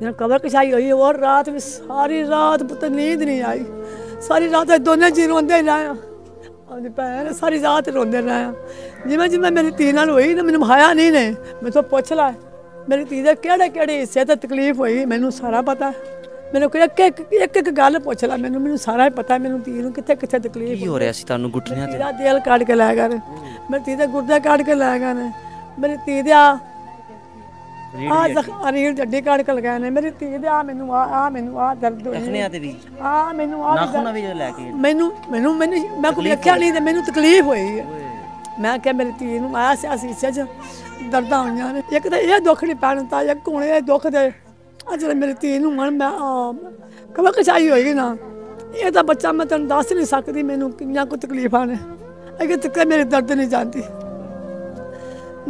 ਜਦੋਂ ਕਬਰ ਕਿਛਾਈ ਹੋਈ ਹੋਰ ਰਾਤ ਵੀ ਸਾਰੀ ਰਾਤ ਪੁੱਤ ਨੀਂਦ ਨਹੀਂ ਆਈ ਸਾਰੀ ਰਾਤ ਦੋਨੇ ਜੀ ਰੋਂਦੇ ਰਹੇ ਆਪਣੀ ਭੈਣ ਸਾਰੀ ਰਾਤ ਰੋਂਦੇ ਰਹੇ ਜਿਵੇਂ ਜਿਵੇਂ ਮੇਰੀ ਧੀ ਨਾਲ ਹੋਈ ਨਾ ਮੈਨੂੰ ਹਾਇਆ ਨਹੀਂ ਨੇ ਮੈਂ ਤੋਂ ਪੁੱਛ ਲਾ ਮੇਰੀ ਧੀ ਦੇ ਕਿਹੜੇ ਕਿਹੜੇ ਹਿੱਸੇ ਤੇ ਤਕਲੀਫ ਹੋਈ ਮੈਨੂੰ ਸਾਰਾ ਪਤਾ ਮੈਨੂੰ ਕਿ ਇੱਕ ਇੱਕ ਇੱਕ ਗੱਲ ਪੁੱਛ ਲਾ ਮੈਨੂੰ ਮੈਨੂੰ ਸਾਰਾ ਹੀ ਪਤਾ ਮੈਨੂੰ ਧੀ ਨੂੰ ਕਿੱਥੇ ਕਿੱਥੇ ਤਕਲੀਫ ਕੀ ਹੋ ਰਿਹਾ ਸੀ ਤੁਹਾਨੂੰ ਗੁੱਟੀਆਂ ਤੇ ਮੇਰਾ ਦਿਲ ਕੱਢ ਕੇ ਲੈ ਗਏ ਮੈਂ ਧੀ ਦੇ ਗੁਰਦੇ ਕੱਢ ਕੇ ਲੈ ਗਏ ਨੇ ਮੇਰੀ ਧੀ ਆ ਆ ਜ਼ਖਾਰੀਲ ਜੱਡੀ ਕਾੜ ਕਲ ਗਏ ਨੇ ਮੇਰੀ ਧੀ ਦੇ ਆ ਮੈਨੂੰ ਆ ਆ ਮੈਨੂੰ ਆ ਦਰਦ ਹੋਈ ਰਖਣਿਆਂ ਤੇ ਵੀ ਆ ਮੈਨੂੰ ਆ ਨਾਖੂਨ ਵੀ ਲੈ ਕੇ ਮੈਨੂੰ ਮੈਨੂੰ ਮੈਨੂੰ ਮੈਂ ਕੋਈ ਅੱਖਿਆ ਨਹੀਂ ਤੇ ਮੈਨੂੰ ਤਕਲੀਫ ਹੋਈ ਹੈ ਮੈਂ ਕਿਹਾ ਮੇਰੀ ਧੀ ਨੂੰ ਸਿਆ ਸੀ ਸੱਜ ਦਰਦਾਂ ਹੋਈਆਂ ਨੇ ਇੱਕ ਤਾਂ ਇਹ ਦੁੱਖ ਨਹੀਂ ਪੈਣ ਤਾਂ ਇੱਕ ਹੁਣ ਦੁੱਖ ਦੇ ਅੱਜ ਮੇਰੀ ਧੀ ਨੂੰ ਮਨ ਮੈਂ ਕਬਕ ਕਛਾਈ ਹੋਈ ਨਾ ਇਹ ਤਾਂ ਬੱਚਾ ਮੈਂ ਤੈਨੂੰ ਦੱਸ ਨਹੀਂ ਸਕਦੀ ਮੈਨੂੰ ਕਿੰਨਾ ਕੋ ਤਕਲੀਫਾਂ ਨੇ ਅਗੇ ਤੱਕ ਮੇਰੇ ਦਰਦ ਨਹੀਂ ਜਾਂਦੀ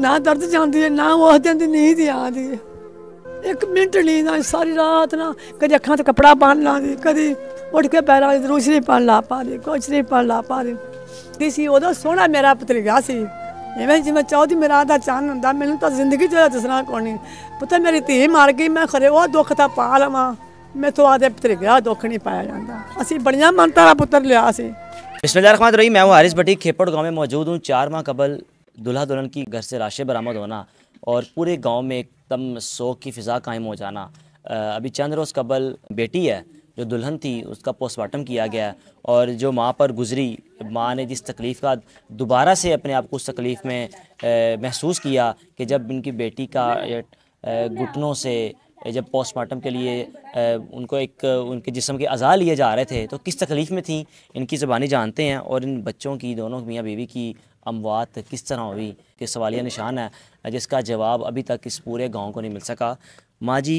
ਨਾ ਦਰਦ ਜਾਂਦੀ ਹੈ ਨਾ ਉਹ ਦਿਨ ਨੀਂਦ ਆਉਂਦੀ ਹੈ ਇੱਕ ਮਿੰਟ ਨੀਂਦ ਨਾ ਸਾਰੀ ਰਾਤ ਨਾ ਕਦੇ ਅੱਖਾਂ ਤੇ ਕਪੜਾ ਪਾਣ ਲਾਂਦੀ ਕਦੇ ਉੱਠ ਕੇ ਪੈਰਾਂ ਵਿੱਚ ਰੋਸ਼ਨੀ ਪਾਣ ਲਾ ਪਾ ਦੇ ਕੁਛ ਨਹੀਂ ਪਾਣ ਲਾ ਪਾ ਦੇ ਤੇ ਸੀ ਉਹਦਾ ਸੋਹਣਾ ਮੇਰਾ ਪਤਰੀਆ ਸੀ ਐਵੇਂ ਜਿਵੇਂ ਚੌਧੀ ਮੇਰਾ ਦਾ ਚੰਨ ਹੁੰਦਾ ਮੈਨੂੰ ਤਾਂ ਜ਼ਿੰਦਗੀ ਚ ਦਸਣਾ ਕੋਈ ਨਹੀਂ ਪੁੱਤ ਮੇਰੀ ਧੀ ਮਾਰ ਗਈ ਮੈਂ ਖਰੇ ਉਹ ਦੁੱਖ ਤਾਂ ਪਾ ਲਵਾਂ ਮੈਥੋਂ ਆਦੇ ਪਤਰੀਆ ਦੁੱਖ ਨਹੀਂ ਪਾਇਆ ਜਾਂਦਾ ਅਸੀਂ ਬੜੀਆਂ ਮੰਤਾਂ ਦਾ ਪੁੱਤਰ ਲਿਆ ਸੀ बिस्मिल्लाह रहमान रही ਮੈਂ ਹਾਰਿਸ हारिस ਖੇਪੜ खेपड़ ਮੌਜੂਦ ਹਾਂ 4 हूँ ਕਬਲ दुल्हा दुल्हन की घर से राशें बरामद होना और पूरे गांव में एकदम शोक की फ़िज़ा कायम हो जाना अभी चंद रोज़ कबल बेटी है जो दुल्हन थी उसका पोस्टमार्टम किया गया और जो माँ पर गुजरी माँ ने जिस तकलीफ़ का दोबारा से अपने आप को उस तकलीफ़ में महसूस किया कि जब इनकी बेटी का घुटनों से जब पोस्टमार्टम के लिए उनको एक उनके जिसम के अज़ा लिए जा रहे थे तो किस तकलीफ़ में थी इनकी ज़बानी जानते हैं और इन बच्चों की दोनों मियाँ बीवी की अमवात किस तरह हुई कि सवालिया निशान है जिसका जवाब अभी तक इस पूरे गांव को नहीं मिल सका माँ जी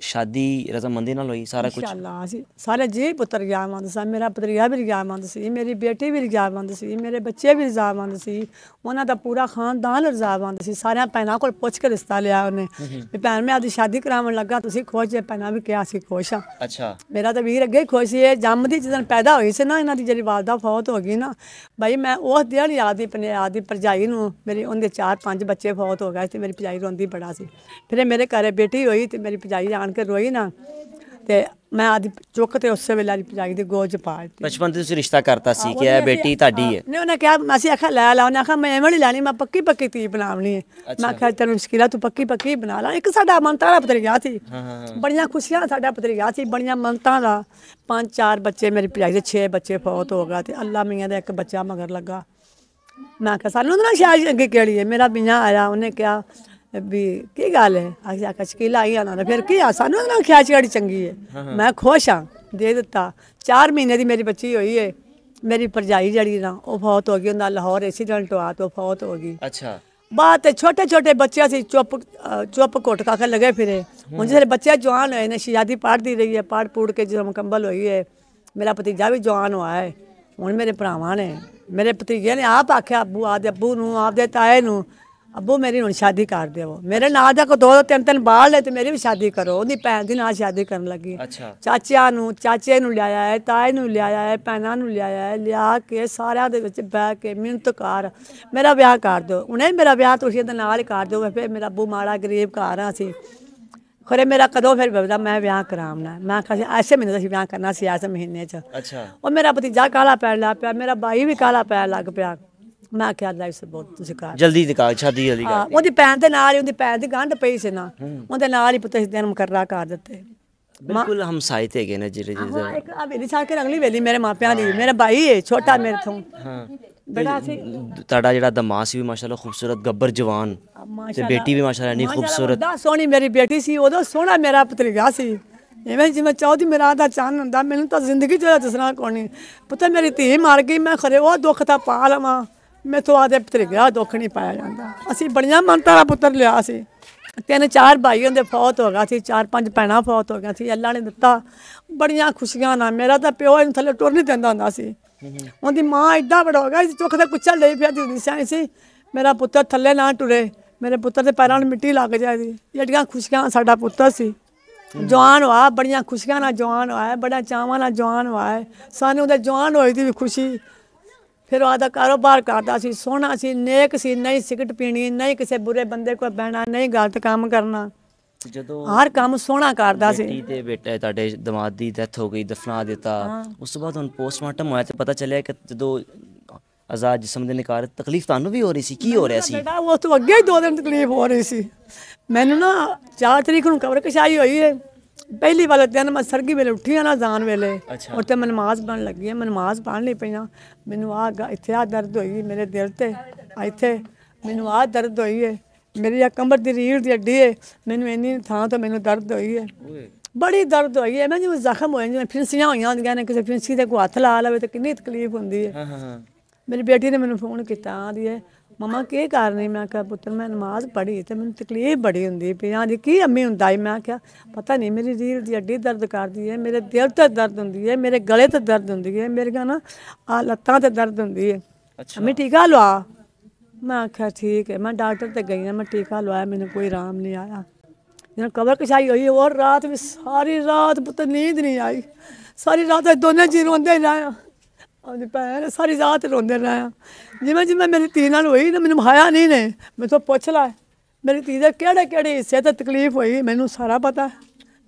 ਸ਼ਾਦੀ ਰਜ਼ਮੰਦੀ ਨਾਲ ਹੋਈ ਸਾਰਾ ਕੁਝ ਇਨਸ਼ਾਅੱਲਾ ਅਸੀਂ ਸਾਰੇ ਜੀ ਪੁੱਤਰ ਰਜਾਮੰਦ ਸਨ ਮੇਰਾ ਪਤਰੀਆ ਵੀ ਰਜਾਮੰਦ ਸੀ ਮੇਰੀ ਬੇਟੀ ਵੀ ਰਜਾਮੰਦ ਸੀ ਮੇਰੇ ਬੱਚੇ ਵੀ ਰਜਾਮੰਦ ਸੀ ਉਹਨਾਂ ਦਾ ਪੂਰਾ ਖਾਨਦਾਨ ਰਜਾਮੰਦ ਸੀ ਸਾਰਿਆਂ ਪੈਣਾ ਕੋਲ ਪੁੱਛ ਕੇ ਰਿਸ਼ਤਾ ਲਿਆ ਉਹਨੇ ਵੀ ਪੈਣ ਮੈਂ ਆਦੀ ਸ਼ਾਦੀ ਕਰਾਉਣ ਲੱਗਾ ਤੁਸੀਂ ਖੁਸ਼ ਜੇ ਪੈਣਾ ਵੀ ਕਿਹਾ ਸੀ ਖੁਸ਼ ਆ ਅੱਛਾ ਮੇਰਾ ਤਾਂ ਵੀਰ ਅੱਗੇ ਹੀ ਹੈ ਜੰਮ ਦੀ ਜਦੋਂ ਪੈਦਾ ਹੋਈ ਸੀ ਨਾ ਇਹਨਾਂ ਦੀ ਜਿਹੜੀ ਵਾਲਦਾ ਫੌਤ ਹੋ ਗਈ ਨਾ ਭਾਈ ਮੈਂ ਉਸ ਦਿਨ ਯਾਦ ਹੀ ਆਪਣੇ ਦੀ ਪਰਜਾਈ ਨੂੰ ਮੇਰੇ ਉਹਦੇ ਚਾਰ ਪੰਜ ਬੱਚੇ ਫੌਤ ਹੋ ਗਏ ਤੇ ਮੇਰੀ ਪਜਾਈ ਰੋਂਦੀ ਬੜਾ ਸੀ ਫਿਰ ਮੇਰੇ ਘਰੇ ਬੇਟੀ ਹੋਈ ਤੇ ਮੇਰੀ ਪਜਾਈ ਆਣ ਕੇ ਰੋਈ ਨਾ ਤੇ ਮੈਂ ਆਦੀ ਚੁੱਕ ਤੇ ਉਸੇ ਵੇਲੇ ਆਦਿ ਪਜਾਈ ਦੀ ਗੋਜ ਪਾ ਦਿੱਤੀ ਬਚਪਨ ਤੋਂ ਤੁਸੀਂ ਰਿਸ਼ਤਾ ਕਰਤਾ ਸੀ ਕਿ ਇਹ ਬੇਟੀ ਤੁਹਾਡੀ ਹੈ ਨਹੀਂ ਉਹਨੇ ਕਿਹਾ ਅਸੀਂ ਆਖਾ ਲੈ ਲਾ ਉਹਨੇ ਆਖਾ ਮੈਂ ਐਵੇਂ ਨਹੀਂ ਲੈਣੀ ਮੈਂ ਪੱਕੀ ਪੱਕੀ ਤੀ ਬਣਾਉਣੀ ਹੈ ਮੈਂ ਆਖਾ ਤੈਨੂੰ ਮੁਸ਼ਕਿਲਾ ਤੂੰ ਪੱਕੀ ਪੱਕੀ ਬਣਾ ਲੈ ਇੱਕ ਸਾਡਾ ਮੰਤਾਂ ਪਤਰੀ ਪਤਰੀਆ ਸੀ ਬੜੀਆਂ ਖੁਸ਼ੀਆਂ ਸਾਡਾ ਪਤਰੀਆ ਸੀ ਬੜੀਆਂ ਮੰਤਾਂ ਦਾ ਪੰਜ ਚਾਰ ਬੱਚੇ ਮੇਰੇ ਪਜਾਈ ਦੇ 6 ਬੱਚੇ ਫੌਤ ਹੋ ਗਏ ਤੇ ਅੱਲਾ ਮੀਆਂ ਦਾ ਇੱਕ ਬੱਚਾ ਮਗਰ ਲੱਗਾ ਮੈਂ ਆਖਿਆ ਸਾਨੂੰ ਨਾ ਸ਼ਾਇਦ ਅੱਗੇ ਕਿਹੜੀ ਹੈ ਮੇਰਾ ਬਿਨਾ ਆਇਆ ਉਹਨੇ ਕਿਹਾ ਵੀ ਕੀ ਗੱਲ ਹੈ ਅਸੀਂ ਆਖਿਆ ਲਾਈ ਆਈ ਆਣਾ ਫਿਰ ਕੀ ਆ ਸਾਨੂੰ ਨਾ ਨਾਲ ਖਿਆਚ ਗੜੀ ਚੰਗੀ ਹੈ ਮੈਂ ਖੁਸ਼ ਆ ਦੇ ਦਿੱਤਾ 4 ਮਹੀਨੇ ਦੀ ਮੇਰੀ ਬੱਚੀ ਹੋਈ ਹੈ ਮੇਰੀ ਪਰਜਾਈ ਜੜੀ ਨਾ ਉਹ ਫੌਤ ਹੋ ਗਈ ਉਹਨਾਂ ਲਾਹੌਰ ਐਕਸੀਡੈਂਟ ਹੋਆ ਤੋ ਫੌਤ ਹੋ ਗਈ ਅੱਛਾ ਬਾਤ ਤੇ ਛੋਟੇ ਛੋਟੇ ਬੱਚੇ ਸੀ ਚੁੱਪ ਚੁੱਪ ਕਾ ਕੇ ਲਗੇ ਫਿਰੇ ਹੁਣ ਜਿਹੜੇ ਬੱਚੇ ਜਵਾਨ ਹੋਏ ਨੇ ਸ਼ਿਆਦੀ ਪੜਦੀ ਰਹੀ ਹੈ ਪੜ ਪੂੜ ਕੇ ਜਿਹੜਾ ਮੁਕੰਮਲ ਹੋਈ ਹੈ ਮੇਰਾ ਭਤੀਜਾ ਵੀ ਜਵਾਨ ਹੋਇਆ ਹੈ ਹੁਣ ਮੇਰੇ ਭਰਾਵਾਂ ਨੇ ਮੇਰੇ ਭਤੀਜੇ ਨੇ ਆਪ ਆਖਿਆ ਅੱਬੂ ਆਦੇ ਅੱਬੂ ਨੂੰ ਆਪਦੇ ਤਾਏ ਨੂੰ ਅੱਬੋ ਮੇਰੀ ਹੁਣ ਸ਼ਾਦੀ ਕਰ ਦਿਓ ਮੇਰੇ ਨਾਲ ਦਾ ਕੋ ਦੋ ਤਿੰਨ ਤਿੰਨ ਬਾਹਰ ਲੈ ਤੇ ਮੇਰੀ ਵੀ ਸ਼ਾਦੀ ਕਰੋ ਉਹਦੀ ਭੈਣ ਦੀ ਨਾਲ ਸ਼ਾਦੀ ਕਰਨ ਲੱਗੀ ਅੱਛਾ ਚਾਚਿਆਂ ਨੂੰ ਚਾਚੇ ਨੂੰ ਲਿਆਇਆ ਹੈ ਤਾਏ ਨੂੰ ਲਿਆਇਆ ਹੈ ਪੈਨਾ ਨੂੰ ਲਿਆਇਆ ਹੈ ਲਿਆ ਕੇ ਸਾਰਿਆਂ ਦੇ ਵਿੱਚ ਬਹਿ ਕੇ ਮਿਹਨਤ ਕਰ ਮੇਰਾ ਵਿਆਹ ਕਰ ਦਿਓ ਉਹਨੇ ਮੇਰਾ ਵਿਆਹ ਤੁਸੀਂ ਇਹਦੇ ਨਾਲ ਹੀ ਕਰ ਦਿਓ ਫਿਰ ਮੇਰਾ ਅੱਬੂ ਮਾੜਾ ਗਰੀਬ ਘਰ ਆ ਸੀ ਖਰੇ ਮੇਰਾ ਕਦੋਂ ਫਿਰ ਬਬਦਾ ਮੈਂ ਵਿਆਹ ਕਰਾਉਣਾ ਮੈਂ ਕਹਿੰਦਾ ਐਸੇ ਮਹੀਨੇ ਦਾ ਅਸੀਂ ਵਿਆਹ ਕਰਨਾ ਸੀ ਐਸੇ ਮਹੀਨੇ 'ਚ ਅੱਛਾ ਉਹ ਮੇਰਾ ਭਤੀਜਾ ਕਾਲਾ ਪੈਣ ਲੱਗ ਪਿਆ ਮੇਰਾ ਬਾਈ ਵੀ ਕਾਲਾ ਪੈਣ ਲੱਗ ਪਿਆ ਮੈਂ ਕਿਹਾ ਅੱਲਾ ਇਸ ਬਹੁਤ ਤੁਸੀਂ ਜਲਦੀ ਨਿਕਾਹ ਸ਼ਾਦੀ ਵਾਲੀ ਕਰ ਉਹਦੀ ਪੈਣ ਦੇ ਨਾਲ ਹੀ ਉਹਦੀ ਪੈਣ ਦੀ ਗੰਢ ਪਈ ਸੀ ਨਾ ਉਹਦੇ ਨਾਲ ਹੀ ਪੁੱਤ ਇਸ ਦਿਨ ਮੁਕਰਰਾ ਕਰ ਦਿੱਤੇ ਬਿਲਕੁਲ ਹਮਸਾਏ ਤੇ ਗਏ ਨੇ ਜਿਹੜੇ ਜਿਹੜੇ ਹਾਂ ਇੱਕ ਆ ਵੇਲੀ ਸਾਕੇ ਕੇ ਅਗਲੀ ਵੇਲੀ ਮੇਰੇ ਮਾਪਿਆਂ ਦੀ ਮੇਰਾ ਭਾਈ ਹੈ ਛੋਟਾ ਮੇਰੇ ਤੋਂ ਹਾਂ ਬੜਾ ਸੀ ਤੁਹਾਡਾ ਜਿਹੜਾ ਦਮਾਸ ਸੀ ਵੀ ਮਾਸ਼ਾਅੱਲਾ ਖੂਬਸੂਰਤ ਗੱਬਰ ਜਵਾਨ ਤੇ ਬੇਟੀ ਵੀ ਮਾਸ਼ਾਅੱਲਾ ਨਹੀਂ ਖੂਬਸੂਰਤ ਦਾ ਸੋਹਣੀ ਮੇਰੀ ਬੇਟੀ ਸੀ ਉਦੋਂ ਸੋਹਣਾ ਮੇਰਾ ਪਤਰੀਆ ਸੀ ਐਵੇਂ ਜਿਵੇਂ ਚੌਧੀ ਮੇਰਾ ਦਾ ਚੰਨ ਹੁੰਦਾ ਮੈਨੂੰ ਤਾਂ ਜ਼ਿੰਦਗੀ ਚ ਦਸਣਾ ਕੋਣੀ ਪੁੱਤ ਮੇਰੀ ਧੀ ਮਾਰ ਗਈ ਮੈਂ ਖਰੇ ਉਹ ਦੁੱਖ ਤਾਂ ਪਾ ਲਵਾਂ ਮੈਥੋਂ ਆਦੇ ਪੁੱਤਰ ਵਿਆਹ ਦੁੱਖ ਨਹੀਂ ਪਾਇਆ ਜਾਂਦਾ ਅਸੀਂ ਬੜੀਆਂ ਮੰਤਾਂ ਦਾ ਪੁੱਤਰ ਲਿਆ ਸੀ ਤਿੰਨ ਚਾਰ ਭਾਈ ਹੁੰਦੇ ਫੌਤ ਹੋ ਗਿਆ ਸੀ ਚਾਰ ਪੰਜ ਭੈਣਾਂ ਫੌਤ ਹੋ ਗਿਆ ਸੀ ਅੱਲਾ ਨੇ ਦਿੱਤਾ ਬੜੀਆਂ ਖੁਸ਼ੀਆਂ ਨਾਲ ਮੇਰਾ ਤਾਂ ਪਿਓ ਇਹਨੂੰ ਥੱਲੇ ਟੁਰ ਨਹੀਂ ਦਿੰਦਾ ਹੁੰਦਾ ਸੀ ਉਹਦੀ ਮਾਂ ਐਡਾ ਬੜਾ ਹੋ ਗਿਆ ਸੀ ਚੁੱਕ ਦਾ ਕੁੱਚਾ ਲਈ ਫਿਰਦੀ ਹੁੰਦੀ ਸੀ ਸੀ ਮੇਰਾ ਪੁੱਤਰ ਥੱਲੇ ਨਾ ਟੁਰੇ ਮੇਰੇ ਪੁੱਤਰ ਦੇ ਪੈਰਾਂ ਨੂੰ ਮਿੱਟੀ ਲੱਗ ਜਾਏਗੀ ਜਿਹੜੀਆਂ ਖੁਸ਼ੀਆਂ ਸਾਡਾ ਪੁੱਤਰ ਸੀ ਜਵਾਨ ਹੋਆ ਬੜੀਆਂ ਖੁਸ਼ੀਆਂ ਨਾਲ ਜਵਾਨ ਹੋਇਆ ਬੜਾ ਚਾਵਾਂ ਨਾਲ ਜਵਾਨ ਹੋਇਆ ਸਾਨੂੰ ਉਹਦੇ ਜਵਾਨ ਹੋਈ ਦੀ ਵੀ ਖੁਸ਼ੀ ਫਿਰ ਆਦਾ ਕਾਰੋਬਾਰ ਕਰਦਾ ਸੀ ਸੋਹਣਾ ਸੀ ਨੇਕ ਸੀ ਨਹੀਂ ਸਿਗਰਟ ਪੀਣੀ ਨਹੀਂ ਕਿਸੇ ਬੁਰੇ ਬੰਦੇ ਕੋਲ ਬਹਿਣਾ ਨਹੀਂ ਗਲਤ ਕੰਮ ਕਰਨਾ ਜਦੋਂ ਹਰ ਕੰਮ ਸੋਹਣਾ ਕਰਦਾ ਸੀ ਤੇ ਬੇਟਾ ਤੁਹਾਡੇ ਦਿਮਾਗ ਦੀ ਡੈਥ ਹੋ ਗਈ ਦਫਨਾ ਦਿੱਤਾ ਉਸ ਤੋਂ ਬਾਅਦ ਹੁਣ ਪੋਸਟਮਾਰਟਮ ਹੋਇਆ ਤੇ ਪਤਾ ਚੱਲਿਆ ਕਿ ਜਦੋਂ ਆਜ਼ਾਦ ਜਿਸਮ ਦੇ ਨਿਕਾਰ ਤਕਲੀਫ ਤੁਹਾਨੂੰ ਵੀ ਹੋ ਰਹੀ ਸੀ ਕੀ ਹੋ ਰਿਹਾ ਸੀ ਬੇਟਾ ਉਹ ਤੋਂ ਅੱਗੇ ਹੀ ਦੋ ਦਿਨ ਤਕਲੀਫ ਹੋ ਰਹੀ ਸੀ ਮੈਨੂੰ ਨਾ 4 ਤਰੀਕ ਨੂੰ ਕਬਰ ਕਸ਼ਾਈ ਹੋਈ ਹੈ ਪਹਿਲੀ ਵਾਰ ਦਿਨ ਮੈਂ ਸਰਗੀ ਵੇਲੇ ਉੱਠੀ ਆ ਨਾ ਜ਼ਾਨ ਵੇਲੇ ਔਰ ਤੇ ਮੈਂ ਨਮਾਜ਼ ਪੜਨ ਲੱਗੀ ਆ ਮੈਂ ਨਮਾਜ਼ ਪੜਨ ਲਈ ਆ ਮੈਨੂੰ ਆ ਇੱਥੇ ਆ ਦਰਦ ਹੋਈ ਮੇਰੇ ਦਿਲ ਤੇ ਇੱਥੇ ਮੈਨੂੰ ਆ ਦਰਦ ਹੋਈ ਏ ਮੇਰੀ ਆ ਕੰਬਰ ਦੀ ਰੀੜ ਦੀ ਹੱਡੀ ਏ ਮੈਨੂੰ ਇੰਨੀ ਥਾਂ ਤੋਂ ਮੈਨੂੰ ਦਰਦ ਹੋਈ ਏ ਬੜੀ ਦਰਦ ਹੋਈ ਏ ਮੈਂ ਜਿਵੇਂ ਜ਼ਖਮ ਹੋਏ ਜਿਵੇਂ ਫਿੰਸੀਆਂ ਹੋਈਆਂ ਹੁੰਦੀਆਂ ਨੇ ਕਿਸੇ ਫਿੰਸੀ ਤੇ ਕੋ ਹੱਥ ਲਾ ਲਵੇ ਤੇ ਕਿੰਨੀ ਤਕਲੀਫ ਹੁੰਦੀ ਏ ਹਾਂ ਹਾਂ ਮੇਰੀ ਬੇਟੀ ਨੇ ਮੈਨੂੰ ਫੋਨ ਕੀਤਾ ਆਂਦੀ ਏ मम्मा केह् कारण ऐ में आखेआ पुत्तर में नमाज पढ़ी ते मिगी तकलीफ बड़ी होंदी पई हां जी की अम्मी हुंदा में आखेआ पता नहीं मेरी रीढ़ दी हड्डी दर्द करदी ऐ मेरे दिल ते दर्द होंगी ऐ मेरे गले ते दर्द होंदी ऐ मेरियां ना लत्तां ते दर्द होंदी ऐ अच्छा मैं टीका लुआ मैं आख्या ठीक है मैं डॉक्टर तक गई मैं टीका लुआया मैंने कोई आराम नहीं आया जो कबर कछाई हुई और रात में सारी रात पुत्र नींद नहीं आई सारी रात दोनों जी रोंदे रहा ਉਹਦੀ ਭੈਣ ਸਾਰੀ ਰਾਤ ਰੋਂਦੇ ਰਹਾ ਜਿਵੇਂ ਜਿਵੇਂ ਮੇਰੀ ਧੀ ਨਾਲ ਹੋਈ ਨਾ ਮੈਨੂੰ ਹਾਇਆ ਨਹੀਂ ਨੇ ਮੈਂ ਤਾਂ ਪੁੱਛ ਲਾ ਮੇਰੀ ਧੀ ਦਾ ਕਿਹੜੇ ਕਿਹੜੇ ਹਿੱਸੇ ਤੇ ਤਕਲੀਫ ਹੋਈ ਮੈਨੂੰ ਸਾਰਾ ਪਤਾ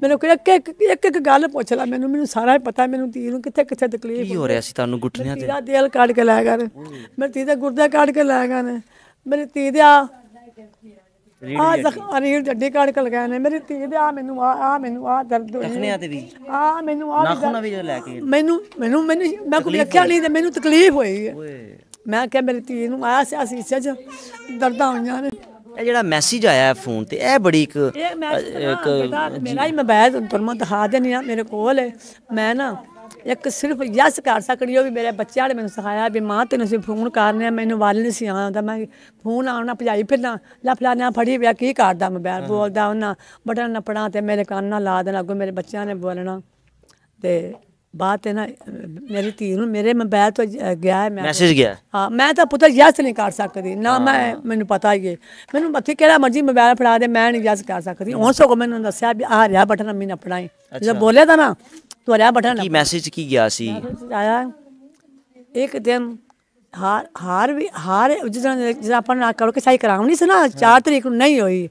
ਮੈਨੂੰ ਕਿ ਇੱਕ ਇੱਕ ਇੱਕ ਗੱਲ ਪੁੱਛ ਲਾ ਮੈਨੂੰ ਮੈਨੂੰ ਸਾਰਾ ਹੀ ਪਤਾ ਮੈਨੂੰ ਧੀ ਨੂੰ ਕਿੱਥੇ ਕਿੱਥੇ ਤਕਲੀਫ ਕੀ ਹੋ ਰਿਹਾ ਸੀ ਤੁਹਾਨੂੰ ਗੁੱਟਣਿਆਂ ਤੇ ਦਾ ਦਿਲ ਕੱਢ ਕੇ ਲੈ ਗਏ ਮੇਰੇ ਧੀ ਦਾ ਗੁਰਦਾ ਕੱਢ ਕੇ ਲੈ ਗਏ ਮੇਰੀ ਧੀ ਦਾ ਆ ਅਨੀਲ ਜੱਡੀ ਕਾੜ ਕਲ ਗਏ ਨੇ ਮੇਰੀ ਧੀ ਦੇ ਆ ਮੈਨੂੰ ਆ ਆ ਮੈਨੂੰ ਆ ਦਰਦ ਹੋਈ ਟਖਨਿਆਂ ਤੇ ਵੀ ਆ ਮੈਨੂੰ ਆ ਨਾਖੂਨਾਂ ਵੀ ਲੈ ਕੇ ਮੈਨੂੰ ਮੈਨੂੰ ਮੈਨੂੰ ਮੈਂ ਕੋਈ ਰੱਖਿਆ ਨਹੀਂ ਤੇ ਮੈਨੂੰ ਤਕਲੀਫ ਹੋਈ ਹੈ ਮੈਂ ਕਿਹਾ ਮੇਰੀ ਧੀ ਨੂੰ ਆਇਆ ਸੀ ਸੱਜ ਦਰਦਾਂ ਹੋਈਆਂ ਨੇ ਇਹ ਜਿਹੜਾ ਮੈਸੇਜ ਆਇਆ ਹੈ ਫੋਨ ਤੇ ਇਹ ਬੜੀ ਇੱਕ ਮੇਰਾ ਹੀ ਮੋਬਾਈਲ ਤੁਹਾਨੂੰ ਦਿਖਾ ਦੇਣੀ ਆ ਮੇਰੇ ਕੋਲ ਹੈ ਮੈਂ ਨਾ ਇੱਕ ਸਿਰਫ ਯਸ ਕਰ ਸਕਣੀ ਉਹ ਵੀ ਮੇਰੇ ਬੱਚਿਆਂ ਨੇ ਮੈਨੂੰ ਸਿਖਾਇਆ ਵੀ ਮਾਂ ਤੈਨੂੰ ਸਿਰਫ ਫੋਨ ਕਰਨੇ ਮੈਨੂੰ ਵਾਲ ਨਹੀਂ ਸੀ ਆਉਂਦਾ ਮੈਂ ਫੋਨ ਆਉਣਾ ਭਜਾਈ ਫਿਰਨਾ ਲਾ ਫੜੀ ਪਿਆ ਕੀ ਕਰਦਾ ਮੋਬਾਈਲ ਬੋਲਦਾ ਉਹਨਾਂ ਬਟਨ ਨਪਣਾ ਤੇ ਮੇਰੇ ਕੰਨ ਨਾਲ ਲਾ ਦੇਣਾ ਅੱਗੋਂ ਮੇਰੇ ਬੱਚਿਆਂ ਨੇ ਬੋਲਣਾ ਤੇ ਬਾਤ ਹੈ ਨਾ ਮੇਰੀ ਧੀ ਨੂੰ ਮੇਰੇ ਮੋਬਾਈਲ ਤੋਂ ਗਿਆ ਹੈ ਮੈਂ ਮੈਸੇਜ ਗਿਆ ਹਾਂ ਮੈਂ ਤਾਂ ਪੁੱਤ ਯਸ ਨਹੀਂ ਕਰ ਸਕਦੀ ਨਾ ਮੈਂ ਮੈਨੂੰ ਪਤਾ ਹੀ ਹੈ ਮੈਨੂੰ ਮੱਥੇ ਕਿਹੜਾ ਮਰਜੀ ਮੋਬਾਈਲ ਫੜਾ ਦੇ ਮੈਂ ਨਹੀਂ ਯਸ ਕਰ ਸਕਦੀ ਉਹ ਸੋ ਕੋ ਮੈਨੂੰ ਦੱਸਿਆ ਵੀ ਆ ਰਿਹਾ ਬਟਨ ਮੈਂ ਨੇ ਫੜਾਈ ਜਦ ਬੋਲਿਆ ਤਾਂ ਨਾ ਤੂੰ ਰਿਹਾ ਬਟਨ ਕੀ ਮੈਸੇਜ ਕੀ ਗਿਆ ਸੀ ਆਇਆ ਇੱਕ ਦਿਨ ਹਾਰ ਹਾਰ ਵੀ ਹਾਰ ਜਿਹੜਾ ਜਿਹੜਾ ਆਪਾਂ ਨਾ ਕਰੋ ਕਿ ਸਾਈ ਕਰਾਉਣੀ ਸੀ ਨਾ 4 ਤਰੀਕ ਨੂੰ ਨਹੀਂ ਹੋਈ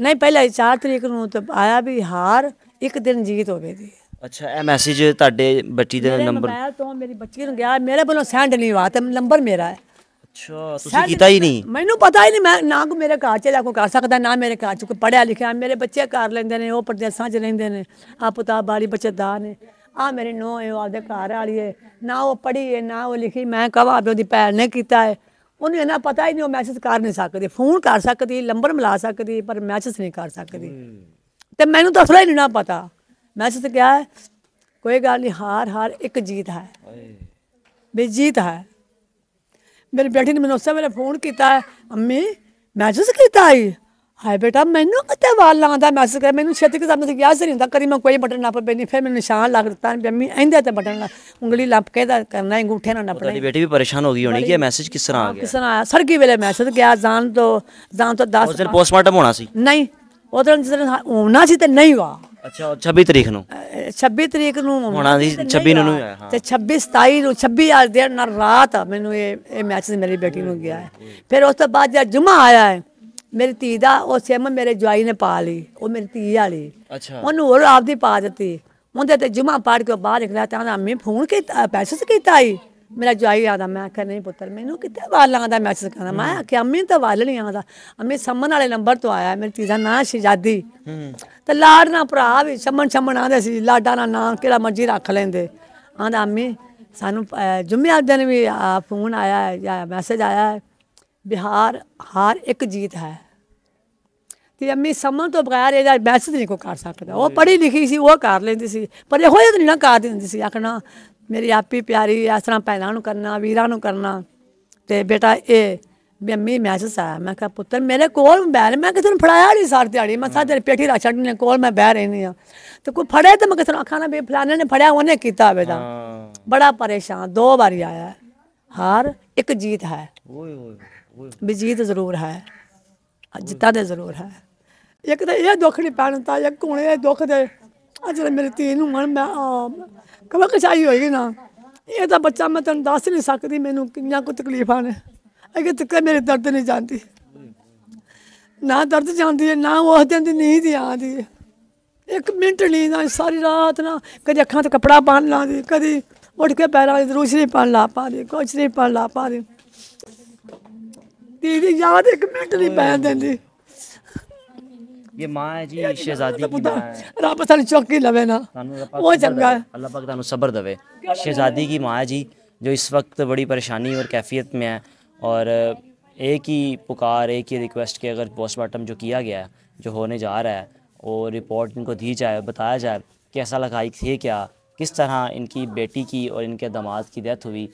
ਨਹੀਂ ਪਹਿਲਾਂ 4 ਤਰੀਕ ਨੂੰ ਤਾਂ ਆਇਆ ਵੀ ਹਾਰ ਇੱਕ ਦਿਨ ਜੀਤ ਹੋਵੇਗੀ ਅੱਛਾ ਇਹ ਮੈਸੇਜ ਤੁਹਾਡੇ ਬੱਚੀ ਦੇ ਨੰਬਰ ਮੈਂ ਤੋਂ ਮੇਰੀ ਬੱਚੀ ਨੂੰ ਗਿਆ ਮੇਰੇ ਵੱਲੋਂ ਸੈਂਡ ਨਹੀਂ ਹੋਇਆ ਤੇ ਨੰਬਰ ਮੇਰਾ ਹੈ ਅੱਛਾ ਤੁਸੀਂ ਕੀਤਾ ਹੀ ਨਹੀਂ ਮੈਨੂੰ ਪਤਾ ਹੀ ਨਹੀਂ ਮੈਂ ਨਾ ਕੋ ਮੇਰੇ ਘਰ ਚ ਕੋ ਕਰ ਸਕਦਾ ਨਾ ਮੇਰੇ ਘਰ ਚ ਕੋ ਪੜਿਆ ਲਿਖਿਆ ਮੇਰੇ ਬੱਚੇ ਕਰ ਲੈਂਦੇ ਨੇ ਉਹ ਪਰਦੇਸਾਂ ਚ ਰਹਿੰਦੇ ਨੇ ਆ ਪੁੱਤਾ ਬਾਲੀ ਬੱਚਦਾ ਨੇ ਆ ਮੇਰੇ ਨੋ ਹੈ ਆਪਦੇ ਘਰ ਵਾਲੀ ਹੈ ਨਾ ਉਹ ਪੜੀ ਹੈ ਨਾ ਉਹ ਲਿਖੀ ਮੈਂ ਕਵਾ ਆਪੇ ਉਹਦੀ ਪੈਰ ਨੇ ਕੀਤਾ ਹੈ ਉਹਨੂੰ ਇਹਨਾਂ ਪਤਾ ਹੀ ਨਹੀਂ ਉਹ ਮੈਸੇਜ ਕਰ ਨਹੀਂ ਸਕਦੀ ਫੋਨ ਕਰ ਸਕਦੀ ਨੰਬਰ ਮਿਲਾ ਸਕਦੀ ਪਰ ਮੈਸੇਜ ਨਹੀਂ ਕਰ ਸਕਦੀ ਤੇ ਮੈਨੂੰ ਤਾਂ ਥੋੜਾ ਹੀ ਨਹੀਂ ਨਾ ਪਤਾ ਮੈਂ सोचते क्या ਕੋਈ ਗੱਲ ਨਹੀਂ ਹਾਰ ਹਾਰ ਇੱਕ ਜੀਤ ਹੈ ਵੀ ਜੀਤ ਹੈ ਮੇਰੇ ਬੇਟੀ ਨੇ ਮੈਨੂੰ ਸਵੇਰੇ ਵੇਲੇ ਫੋਨ ਕੀਤਾ ਅੰਮੀ ਮੈਸੇਜ ਕੀਤਾ ਹੈ ਹਾਏ ਬੇਟਾ ਮੈਨੂੰ ਕਿਤੇ ਵਾਲ ਲਾਉਂਦਾ ਮੈਸੇਜ ਕਰ ਮੈਨੂੰ ਛੇਤੀ ਕਿਸਾਬ ਨਹੀਂ ਗਿਆ ਸਰੀ ਹੁੰਦਾ ਕਰੀ ਮੈਂ ਕੋਈ ਬਟਨ ਨਾ ਨਹੀਂ ਫਿਰ ਮੈਨੂੰ ਨਿਸ਼ਾਨ ਲੱਗ ਦਿੱਤਾ ਵੀ ਅੰਮੀ ਐਂਦੇ ਤੇ ਬਟਨ ਉਂਗਲੀ ਲੱਪ ਕੇ ਦਾ ਕਰਨਾ ਹੈ ਅੰਗੂਠੇ ਨਾਲ ਨਪਣਾ ਤੇ ਬੇਟੀ ਵੀ ਪਰੇਸ਼ਾਨ ਹੋ ਗਈ ਹੋਣੀ ਕਿ ਮੈਸੇਜ ਕਿਸ ਤਰ੍ਹਾਂ ਆ ਗਿਆ ਕਿਸ ਤਰ੍ਹਾਂ ਆਇਆ ਸਰਗੀ ਵੇਲੇ ਮੈਸੇਜ ਗਿਆ ਜਾਨ ਤੋਂ ਜਾਨ ਤੋਂ 10 ਉਸ ਦਿਨ ਪੋਸਟਮਾਰਟਮ ਹੋਣਾ ਸੀ ਨਹੀਂ ਉਦੋਂ ਜਦੋਂ ਹੋਣਾ ਸੀ ਤੇ ਨਹੀਂ ਵਾ ਅੱਛਾ 26 ਤਰੀਕ ਨੂੰ 26 ਤਰੀਕ ਨੂੰ ਹੋਣਾ ਦੀ 26 ਨੂੰ ਹੋਇਆ ਹਾਂ ਤੇ 26 27 ਨੂੰ 26 ਅੱਜ ਦੇ ਨਾਲ ਰਾਤ ਮੈਨੂੰ ਇਹ ਇਹ ਮੈਚ ਮੇਰੀ ਬੇਟੀ ਨੂੰ ਗਿਆ ਫਿਰ ਉਸ ਤੋਂ ਬਾਅਦ ਜਦ ਜੁਮਾ ਆਇਆ ਹੈ ਮੇਰੀ ਧੀ ਦਾ ਉਹ ਸਿਮ ਮੇਰੇ ਜਵਾਈ ਨੇ ਪਾ ਲਈ ਉਹ ਮੇਰੀ ਧੀ ਵਾਲੀ ਅੱਛਾ ਉਹਨੂੰ ਹੋਰ ਆਪਦੀ ਪਾ ਦਿੱਤੀ ਉਹਦੇ ਤੇ ਜੁਮਾ ਪਾੜ ਕੇ ਬਾਹਰ ਨਿਕਲਿਆ ਤਾਂ ਮੈਂ ਫੋਨ ਕੀਤਾ ਪੈਸੇ ਕੀਤਾ ਹੀ ਮੇਰਾ ਜਾਈ ਆਦਾ ਮੈਂ ਕਹਿੰਦਾ ਨਹੀਂ ਪੁੱਤਰ ਮੈਨੂੰ ਕਿਤੇ ਵਾਲਾਂ ਦਾ ਮੈਸੇਜ ਕਰਦਾ ਮੈਂ ਕਿ ਅੰਮੀ ਤਾਂ ਵਾਲ ਨਹੀਂ ਆਉਂਦਾ ਅੰਮੀ ਸੰਮਨ ਵਾਲੇ ਨੰਬਰ ਤੋਂ ਆਇਆ ਮੇਰੀ ਤੀਜਾ ਨਾਂ ਸ਼ਿਜਾਦੀ ਹੂੰ ਤੇ ਲਾੜਨਾ ਭਰਾ ਵੀ ਸੰਮਨ ਸੰਮਨ ਆਉਂਦੇ ਸੀ ਲਾੜਾ ਦਾ ਨਾਂ ਕਿਹੜਾ ਮਰਜੀ ਰੱਖ ਲੈਂਦੇ ਆਂਦਾ ਅੰਮੀ ਸਾਨੂੰ ਜੁਮਿਆ ਦਿਨ ਵੀ ਫੋਨ ਆਇਆ ਹੈ ਜਾਂ ਮੈਸੇਜ ਆਇਆ ਹੈ ਬਿਹਾਰ ਹਾਰ ਇੱਕ ਜੀਤ ਹੈ ਤੇ ਅੰਮੀ ਸੰਮਨ ਤੋਂ ਬਗੈਰ ਇਹਦਾ ਮੈਸੇਜ ਨਹੀਂ ਕੋ ਕਰ ਸਕਦਾ ਉਹ ਪੜ੍ਹੀ ਲਿਖੀ ਸੀ ਉਹ ਕਰ ਲੈਂਦੀ ਸੀ ਪਰ ਇਹੋ ਜਿਹਾ ਨਹੀਂ ਨਾ ਕਰ ਦਿੰਦੀ ਸੀ ਆਖਣਾ ਮੇਰੀ ਆਪੀ ਪਿਆਰੀ ਇਸ ਤਰ੍ਹਾਂ ਪੈਣਾ ਨੂੰ ਕਰਨਾ ਵੀਰਾਂ ਨੂੰ ਕਰਨਾ ਤੇ ਬੇਟਾ ਇਹ ਮੰਮੀ ਮੈਸੇਜ ਆਇਆ ਮੈਂ ਕਿਹਾ ਪੁੱਤਰ ਮੇਰੇ ਕੋਲ ਮੋਬਾਈਲ ਮੈਂ ਕਿਸੇ ਨੂੰ ਫੜਾਇਆ ਨਹੀਂ ਸਾਰ ਦਿਹਾੜੀ ਮੈਂ ਸਾਡੇ ਪੇਠੀ ਰਾ ਨੇ ਕੋਲ ਮੈਂ ਬਹਿ ਰਹਿੰਦੀ ਆ ਤੇ ਕੋਈ ਫੜੇ ਤੇ ਮੈਂ ਕਿਸੇ ਨੂੰ ਆਖਾਂ ਨਾ ਬੇ ਫਲਾਣੇ ਨੇ ਫੜਿਆ ਉਹਨੇ ਕੀਤਾ ਬੇਟਾ ਬੜਾ ਪਰੇਸ਼ਾਨ ਦੋ ਵਾਰੀ ਆਇਆ ਹਾਰ ਇੱਕ ਜੀਤ ਹੈ ਓਏ ਓਏ ਵੀ ਜੀਤ ਜ਼ਰੂਰ ਹੈ ਜਿੱਤਾ ਦੇ ਜ਼ਰੂਰ ਹੈ ਇੱਕ ਤਾਂ ਇਹ ਦੁੱਖ ਨਹੀਂ ਪੈਣਦਾ ਇੱਕ ਹੁਣੇ ਇਹ ਦੁੱਖ ਦੇ ਜਿਹੜਾ ਮੇਰੇ ਤੇ ਨੂੰ ਮਨ ਮੈਂ ਕਬਕਸ਼ਾਈ ਹੋਏਗੀ ਨਾ ਇਹ ਤਾਂ ਬੱਚਾ ਮੈਂ ਤੈਨੂੰ ਦੱਸ ਨਹੀਂ ਸਕਦੀ ਮੈਨੂੰ ਕਿੰਨਾ ਕੁ ਤਕਲੀਫਾਂ ਨੇ ਅਗੇ ਤੱਕ ਮੇਰੇ ਦਰਦ ਨਹੀਂ ਜਾਂਦੀ ਨਾ ਦਰਦ ਜਾਂਦੀ ਹੈ ਨਾ ਉਹ ਦਿਨ ਦੀ ਨੀਂਦ ਆਉਂਦੀ ਹੈ ਇੱਕ ਮਿੰਟ ਨੀਂਦ ਨਾ ਸਾਰੀ ਰਾਤ ਨਾ ਕਦੇ ਅੱਖਾਂ ਤੇ ਕਪੜਾ ਪਾਣ ਲਾ ਦੇ ਕਦੀ ਉੱਠ ਕੇ ਪੈਰਾਂ ਦੀ ਦਰੂਸ਼ ਨਹੀਂ ਪਾਣ ਲਾ ਪਾ ਦੇ ਕੁਛ ਨਹੀਂ ਪਾਣ ਲਾ ਪਾ ਦੇ ਦੀਦੀ ਯਾਦ ਇੱਕ ਮਿੰਟ ਨਹੀਂ ਪੈਣ ਦਿੰਦੀ ये माँ है जी शहजादी की माँ है रब सन चौकी लवे ना वो चंगा है अल्लाह पाक तानू सब्र दवे शहजादी की माँ है जी जो इस वक्त बड़ी परेशानी और कैफियत में है और एक ही पुकार एक ही रिक्वेस्ट के अगर पोस्टमार्टम जो किया गया है जो होने जा रहा है और रिपोर्ट इनको दी जाए बताया जाए कि ऐसा लखाई थे क्या किस तरह इनकी बेटी की और इनके दामाद की डेथ हुई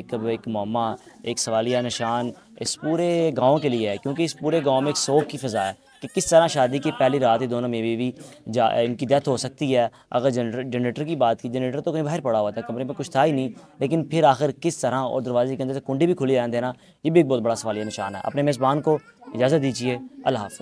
एक एक मामा एक सवालिया निशान इस पूरे गांव के लिए है क्योंकि इस पूरे गांव में एक शोक की फ़िज़ा है कि किस तरह शादी की पहली रात ही दोनों में भी जा इनकी डेथ हो सकती है अगर जनरेटर जनरेटर की बात की जनरेटर तो कहीं बाहर पड़ा हुआ था कमरे में कुछ था ही नहीं लेकिन फिर आखिर किस तरह और दरवाजे के अंदर से कुंडी भी खुली रहने देना ये भी एक बहुत बड़ा यह निशान है अपने मेज़बान को इजाज़त दीजिए अल्लाह हाफ